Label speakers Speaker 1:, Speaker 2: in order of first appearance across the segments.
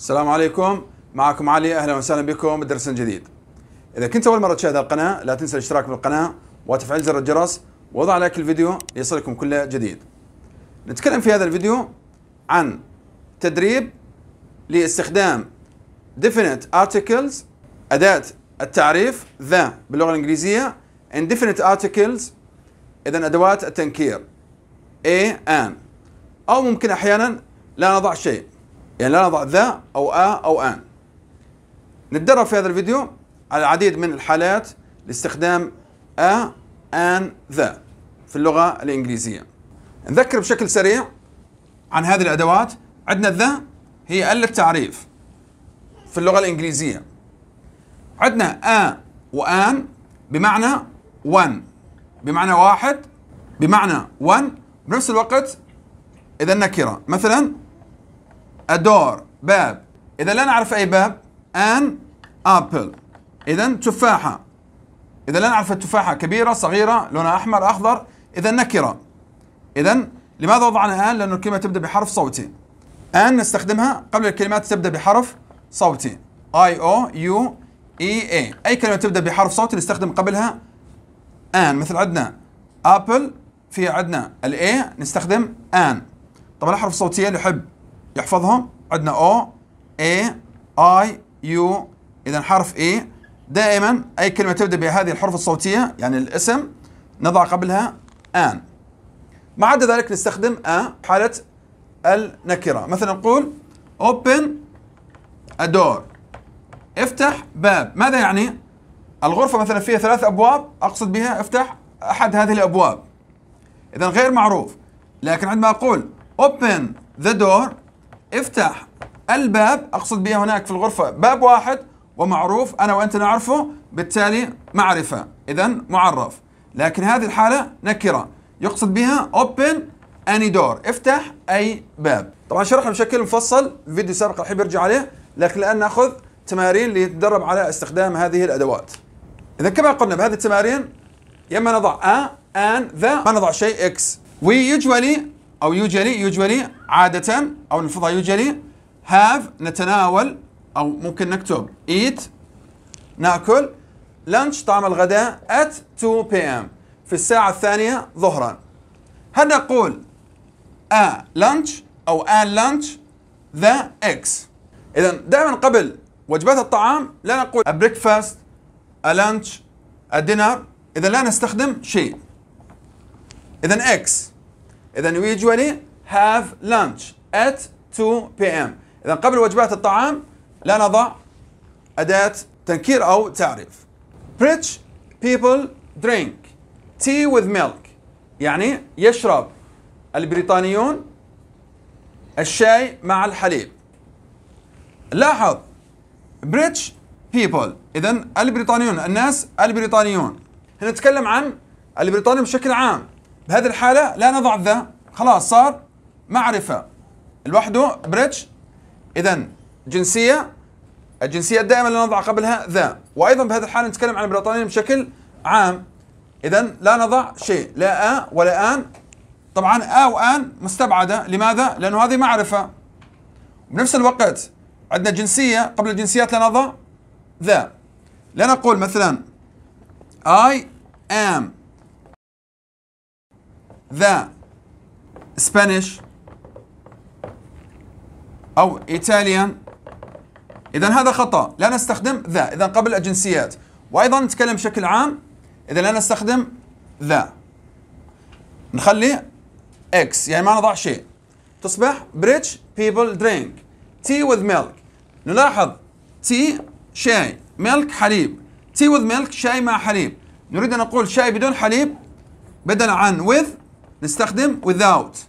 Speaker 1: السلام عليكم معكم علي اهلا وسهلا بكم بدرس جديد اذا كنت اول مره تشاهد القناه لا تنسى الاشتراك بالقناه وتفعيل زر الجرس ووضع لايك الفيديو ليصلكم كل جديد نتكلم في هذا الفيديو عن تدريب لاستخدام definite articles اداه التعريف ذا باللغه الانجليزيه indefinite articles اذا ادوات التنكير a an او ممكن احيانا لا نضع شيء يعني لا نضع ذا أو آ أو آن نتدرب في هذا الفيديو على العديد من الحالات لاستخدام آ آن ذا في اللغة الإنجليزية نذكر بشكل سريع عن هذه الأدوات عندنا ذا هي آلة تعريف في اللغة الإنجليزية عندنا آ وآن بمعنى 1 بمعنى واحد بمعنى 1 بنفس الوقت إذا نكرة مثلا أدور باب إذا لا نعرف أي باب أن أبل إذا تفاحة إذا لا نعرف التفاحة كبيرة صغيرة لونها أحمر أخضر إذا نكرة إذا لماذا وضعنا أن لأن الكلمة تبدأ بحرف صوتي أن نستخدمها قبل الكلمات تبدأ بحرف صوتي I O U E A أي كلمة تبدأ بحرف صوتي نستخدم قبلها أن مثل عندنا أبل في عندنا ال A نستخدم أن طبعا الأحرف الصوتية نحب يحفظها عندنا O A اي U إذا حرف اي e. دائما أي كلمة تبدأ بهذه الحروف الصوتية يعني الاسم نضع قبلها ان ما عدا ذلك نستخدم ا حالة النكرة مثلا نقول open a door افتح باب ماذا يعني؟ الغرفة مثلا فيها ثلاث أبواب أقصد بها افتح أحد هذه الأبواب إذا غير معروف لكن عندما أقول open the door افتح الباب اقصد به هناك في الغرفه باب واحد ومعروف انا وانت نعرفه بالتالي معرفه اذا معرف لكن هذه الحاله نكره يقصد بها open any door افتح اي باب طبعا شرحنا بشكل مفصل في فيديو سابق الحين برجع عليه لكن الان ناخذ تمارين لنتدرب على استخدام هذه الادوات اذا كما قلنا بهذه التمارين يا اما نضع ا ان ذا ما نضع شيء اكس we أو يجري يوجولي عادة أو نلفظها يجري have نتناول أو ممكن نكتب eat ناكل لانش طعام الغداء at 2 p.m. في الساعة الثانية ظهرا هل نقول a lunch أو a lunch the x إذا دائما قبل وجبات الطعام لا نقول a breakfast a lunch a dinner إذا لا نستخدم شيء إذا x اذا we usually have lunch at 2 p.m. اذا قبل وجبات الطعام لا نضع اداه تنكير او تعريف. Rich people drink tea with milk يعني يشرب البريطانيون الشاي مع الحليب. لاحظ rich people اذا البريطانيون الناس البريطانيون. هنا نتكلم عن البريطانيون بشكل عام بهذه الحالة لا نضع ذا خلاص صار معرفة لوحده بريتش إذا جنسية الجنسية الدائمة اللي نضع قبلها ذا وأيضا بهذه الحالة نتكلم عن البريطانيين بشكل عام إذا لا نضع شيء لا آ ولا آن طبعا آ وآن مستبعدة لماذا؟ لأنه هذه معرفة بنفس الوقت عندنا جنسية قبل الجنسيات لا نضع ذا لا نقول مثلا I am ذا سبانيش أو Italian إذا هذا خطأ لا نستخدم ذا إذا قبل الجنسيات وأيضا نتكلم بشكل عام إذا لا نستخدم ذا نخلي إكس يعني ما نضع شيء تصبح بريتش people drink tea with milk نلاحظ تي شاي ميلك حليب تي with milk شاي مع حليب نريد أن نقول شاي بدون حليب بدلا عن with نستخدم without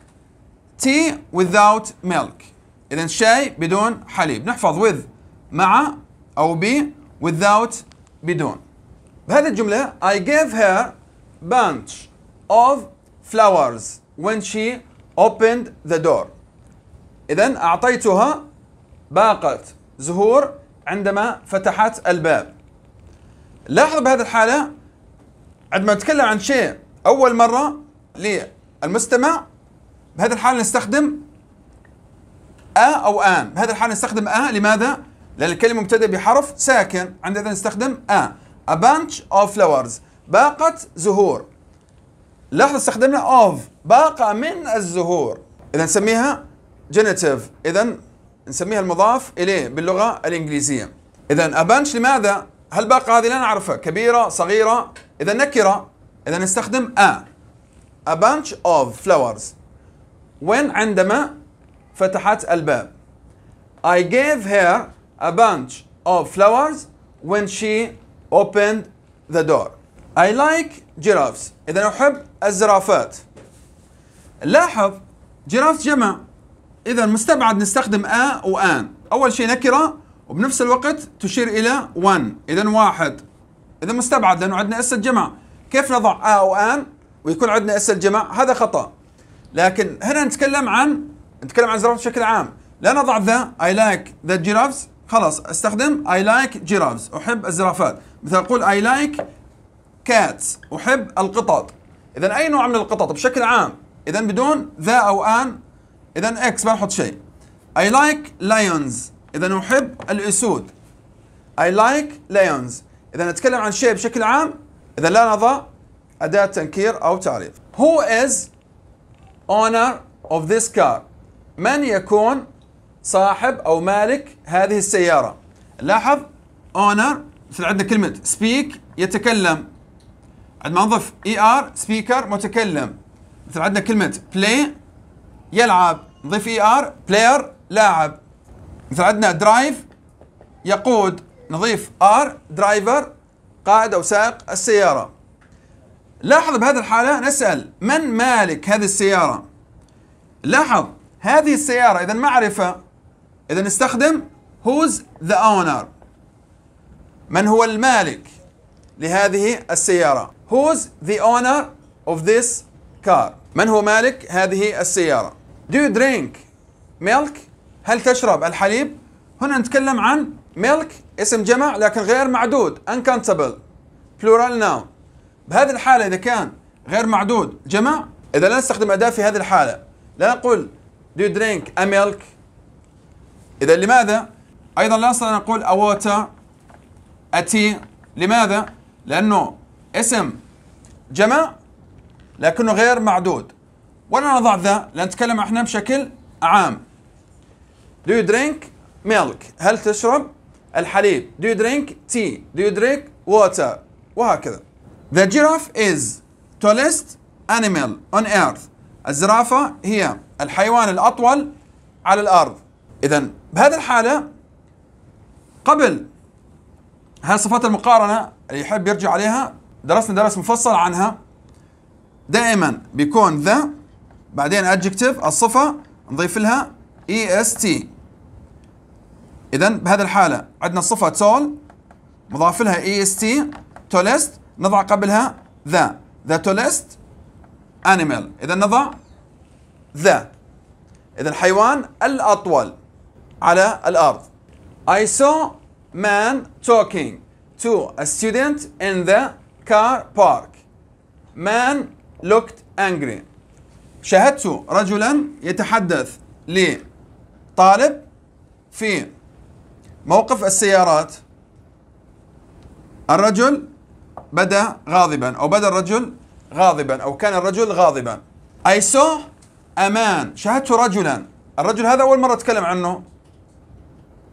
Speaker 1: tea without milk إذا شاي بدون حليب نحفظ with مع أو ب without بدون بهذه الجملة I gave her bunch of flowers when she opened the door إذا أعطيتها باقة زهور عندما فتحت الباب لاحظ بهذه الحالة عندما نتكلم عن شيء أول مرة المستمع بهذه الحالة نستخدم أ أو آن بهذه الحالة نستخدم أ لماذا؟ لأن الكلمة مبتدأ بحرف ساكن عندنا نستخدم أ A bunch of flowers باقة زهور لاحظ استخدمنا of باقة من الزهور إذا نسميها genitive إذا نسميها المضاف إليه باللغة الإنجليزية إذا A bunch لماذا؟ هل باقة هذه لا نعرفها كبيرة صغيرة إذا نكرة إذا نستخدم A a bunch of flowers when عندما فتحت الباب I gave her a bunch of flowers when she opened the door I like giraffes إذا أحب الزرافات لاحظ جراف جمع إذا مستبعد نستخدم أ an أول شيء نكرة وبنفس الوقت تشير إلى one إذا واحد إذا مستبعد لأنه عندنا اسم جمع كيف نضع أ an ويكون عندنا اس الجمع هذا خطا لكن هنا نتكلم عن نتكلم عن زرافه بشكل عام لا نضع ذا اي لايك ذا جيرافز خلاص استخدم اي لايك جيرافز احب الزرافات مثلا اقول اي لايك كاتس احب القطط اذا اي نوع من القطط بشكل عام اذا بدون ذا او ان اذا اكس ما نحط شيء اي لايك لايونز اذا احب الاسود اي لايك لايونز اذا نتكلم عن شيء بشكل عام اذا لا نضع أداة تنكير أو تعريض Who is owner of this car من يكون صاحب أو مالك هذه السيارة لاحظ owner مثل عندنا كلمة speak يتكلم عندما نضيف ER speaker متكلم مثل عندنا كلمة play يلعب نضيف ER player لاعب مثل عندنا drive يقود نضيف R driver قائد أو سائق السيارة لاحظ بهذه الحالة نسأل من مالك هذه السيارة لاحظ هذه السيارة إذا معرفة إذا نستخدم who's the owner من هو المالك لهذه السيارة who's the owner of this car من هو مالك هذه السيارة do you drink milk هل تشرب الحليب هنا نتكلم عن milk اسم جمع لكن غير معدود uncountable plural noun بهذه الحالة إذا كان غير معدود جمع إذا لا نستخدم أداة في هذه الحالة لا نقول do you drink a milk إذا لماذا؟ أيضا لا نستطيع أن نقول a water a tea لماذا؟ لأنه اسم جمع لكنه غير معدود ولا نضع ذا لنتكلم احنا بشكل عام Do you drink milk؟ هل تشرب الحليب؟ Do you drink tea؟ Do you drink water؟ وهكذا The giraffe is tallest animal on earth. الزرافة هي الحيوان الأطول على الأرض. إذا بهذه الحالة قبل هذه صفات المقارنة اللي يحب يرجع عليها درسنا درس مفصل عنها دائما بيكون ذا بعدين adjective الصفة نضيف لها est إذا بهذه الحالة عندنا الصفة tall مضاف لها est tallest نضع قبلها ذا ذا تولست انيمال اذا نضع ذا اذا الحيوان الاطول على الارض I saw man talking to a student in the car park man looked angry شاهدت رجلا يتحدث لطالب في موقف السيارات الرجل بدا غاضبا أو بدا الرجل غاضبا أو كان الرجل غاضبا I saw a man شاهدت رجلا الرجل هذا أول مرة أتكلم عنه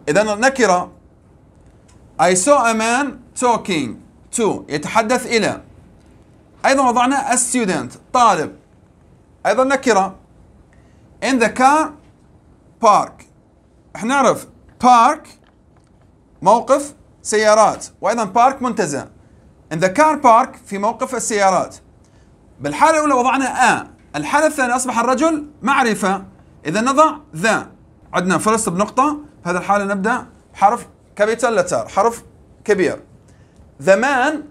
Speaker 1: إذا نكرة I saw a man talking to يتحدث إلى أيضا وضعنا student طالب أيضا نكرة in the car park احنا نعرف بارك موقف سيارات وأيضا بارك منتزه in the car park في موقف السيارات بالحالة الأولى وضعنا a الحالة الثانية أصبح الرجل معرفة إذا نضع ذا عندنا فلس بنقطة في هذه الحالة نبدأ بحرف كابيتال لتر حرف كبير ذا مان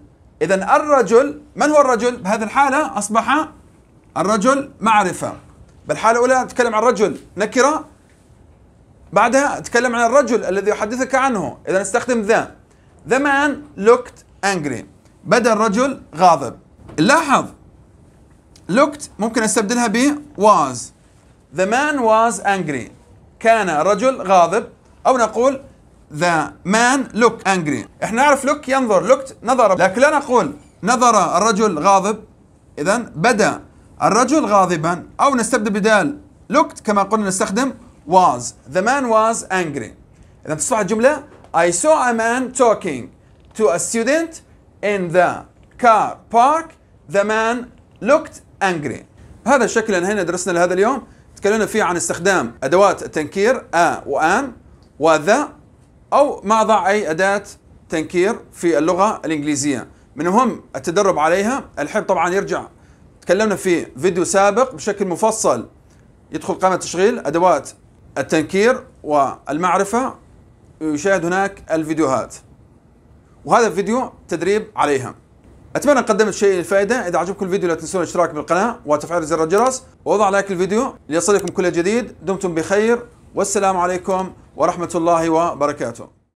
Speaker 1: إذا الرجل من هو الرجل بهذه الحالة أصبح الرجل معرفة بالحالة الأولى نتكلم عن الرجل نكرة بعدها أتكلم عن الرجل الذي يحدثك عنه إذا نستخدم ذا The man looked angry بدا الرجل غاضب لاحظ looked ممكن استبدلها ب was the man was angry كان رجل غاضب او نقول the man looked angry احنا نعرف look ينظر looked نظر لكن لا نقول نظر الرجل غاضب اذا بدا الرجل غاضبا او نستبدل بدال looked كما قلنا نستخدم was the man was angry اذا تصبح الجمله I saw a man talking to a student in the car park the man looked angry هذا الشكل انهينا يعني درسنا لهذا اليوم تكلمنا فيه عن استخدام ادوات التنكير a وان وذا او ما ضع اي اداه تنكير في اللغه الانجليزيه من المهم التدرب عليها الحب طبعا يرجع تكلمنا في فيديو سابق بشكل مفصل يدخل قائمه تشغيل ادوات التنكير والمعرفه يشاهد هناك الفيديوهات وهذا فيديو تدريب عليها اتمنى قدمت شيء الفائده اذا عجبكم الفيديو لا تنسون الاشتراك بالقناه وتفعيل زر الجرس ووضع لايك الفيديو ليصلكم كل جديد دمتم بخير والسلام عليكم ورحمه الله وبركاته